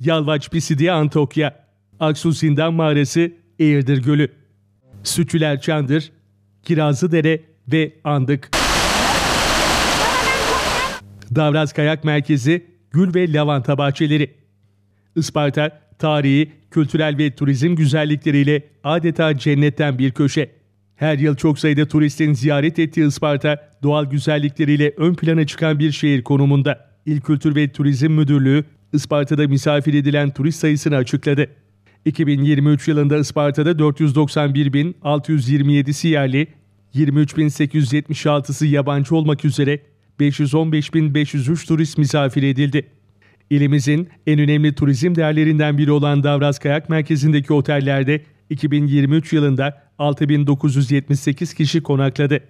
Yalvaç Pisidiye Antokya, Aksu Zindan Mağarası, Eğirdir Gölü, Sütüler Çandır, Dere ve Andık. Davraz Kayak Merkezi, Gül ve Lavanta Bahçeleri. Isparta, tarihi, kültürel ve turizm güzellikleriyle adeta cennetten bir köşe. Her yıl çok sayıda turistin ziyaret ettiği Isparta, doğal güzellikleriyle ön plana çıkan bir şehir konumunda. İl Kültür ve Turizm Müdürlüğü Isparta'da misafir edilen turist sayısını açıkladı. 2023 yılında Isparta'da 491.627'si yerli, 23.876'sı yabancı olmak üzere 515.503 turist misafir edildi. İlimizin en önemli turizm değerlerinden biri olan Davraz Kayak Merkezi'ndeki otellerde 2023 yılında 6978 kişi konakladı.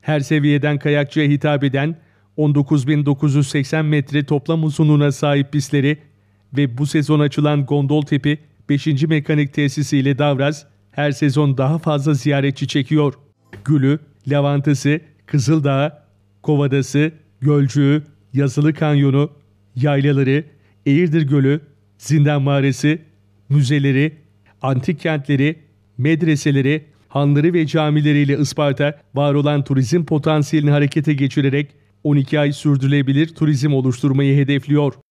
Her seviyeden kayakçıya hitap eden 19.980 metre toplam uzunluğuna sahip pistleri ve bu sezon açılan gondol Gondoltepe 5. Mekanik Tesisi ile Davras her sezon daha fazla ziyaretçi çekiyor. Gülü, Lavantası, Kızıldağ, Kovadası, Gölcüğü, Yazılı Kanyonu, Yaylaları, Eğirdir Gölü, Zindan Mağarası, müzeleri, antik kentleri, medreseleri, hanları ve camileriyle Isparta var olan turizm potansiyelini harekete geçirerek 12 ay sürdürülebilir turizm oluşturmayı hedefliyor.